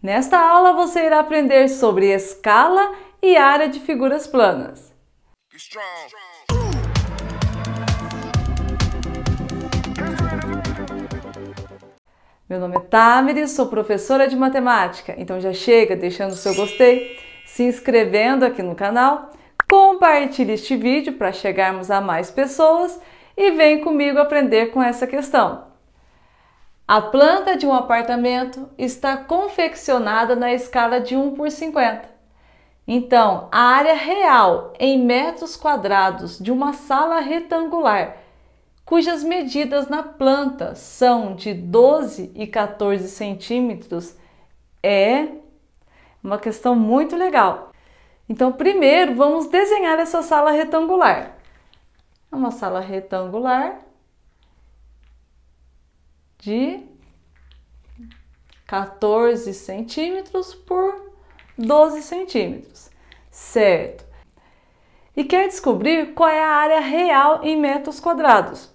Nesta aula você irá aprender sobre escala e área de figuras planas. Meu nome é Tamires, sou professora de matemática, então já chega deixando seu gostei, se inscrevendo aqui no canal, compartilhe este vídeo para chegarmos a mais pessoas e vem comigo aprender com essa questão. A planta de um apartamento está confeccionada na escala de 1 por 50. Então, a área real em metros quadrados de uma sala retangular, cujas medidas na planta são de 12 e 14 centímetros, é uma questão muito legal. Então, primeiro vamos desenhar essa sala retangular. É uma sala retangular de 14 centímetros por 12 centímetros, certo? E quer descobrir qual é a área real em metros quadrados.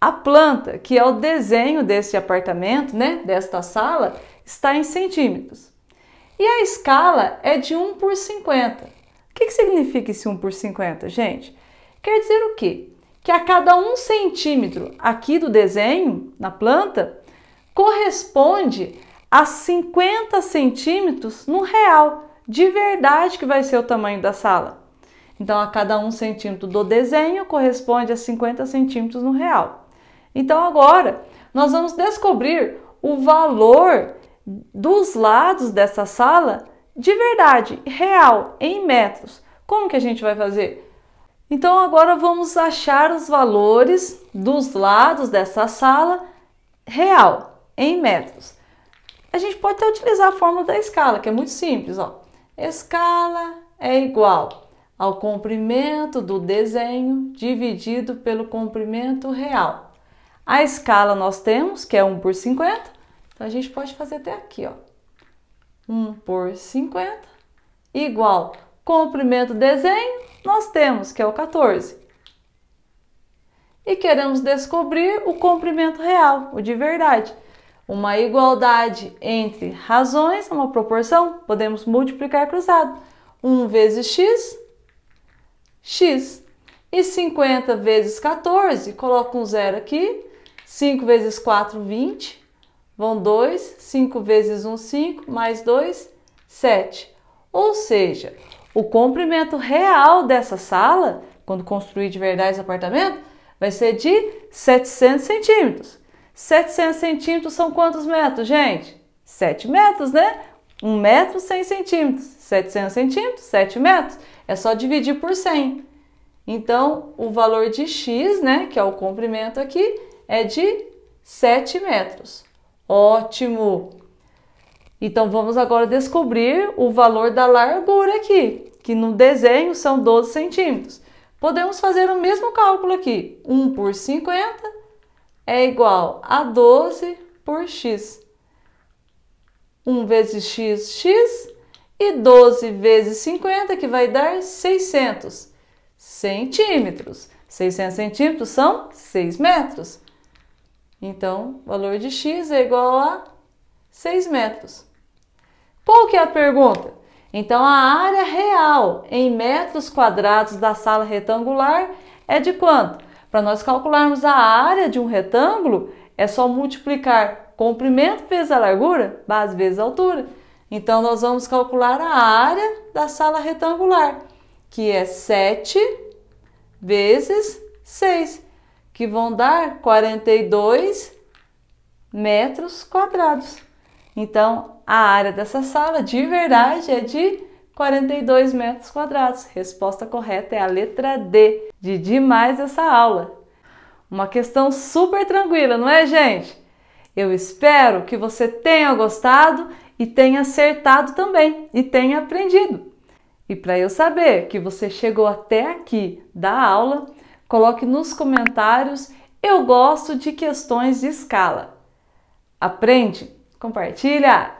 A planta, que é o desenho desse apartamento, né, desta sala, está em centímetros. E a escala é de 1 por 50. O que, que significa esse 1 por 50, gente? Quer dizer o quê? que a cada um centímetro aqui do desenho, na planta, corresponde a 50 centímetros no real, de verdade que vai ser o tamanho da sala. Então, a cada um centímetro do desenho corresponde a 50 centímetros no real. Então, agora nós vamos descobrir o valor dos lados dessa sala de verdade, real, em metros. Como que a gente vai fazer? Então agora vamos achar os valores dos lados dessa sala real em metros. A gente pode até utilizar a fórmula da escala, que é muito simples, ó. Escala é igual ao comprimento do desenho dividido pelo comprimento real. A escala nós temos, que é 1 por 50, então a gente pode fazer até aqui, ó. 1 por 50 igual comprimento do desenho, nós temos que é o 14. E queremos descobrir o comprimento real, o de verdade. Uma igualdade entre razões, uma proporção, podemos multiplicar cruzado. 1 vezes x, x. E 50 vezes 14, coloca um zero aqui. 5 vezes 4, 20. Vão 2. 5 vezes 1, 5. Mais 2, 7. Ou seja, o comprimento real dessa sala, quando construir de verdade esse apartamento, vai ser de 700 centímetros. 700 centímetros são quantos metros, gente? 7 metros, né? 1 metro, 100 centímetros. 700 centímetros, 7 metros. É só dividir por 100. Então, o valor de x, né, que é o comprimento aqui, é de 7 metros. Ótimo! Então vamos agora descobrir o valor da largura aqui, que no desenho são 12 centímetros. Podemos fazer o mesmo cálculo aqui. 1 por 50 é igual a 12 por x. 1 vezes x, x. E 12 vezes 50, que vai dar 600 centímetros. 600 centímetros são 6 metros. Então, o valor de x é igual a 6 metros. Qual que é a pergunta? Então a área real em metros quadrados da sala retangular é de quanto? Para nós calcularmos a área de um retângulo, é só multiplicar comprimento vezes a largura, base vezes a altura. Então nós vamos calcular a área da sala retangular, que é 7 vezes 6, que vão dar 42 metros quadrados. Então, a área dessa sala de verdade é de 42 metros quadrados. Resposta correta é a letra D, de demais essa aula. Uma questão super tranquila, não é, gente? Eu espero que você tenha gostado e tenha acertado também e tenha aprendido. E para eu saber que você chegou até aqui da aula, coloque nos comentários: eu gosto de questões de escala. Aprende compartilha!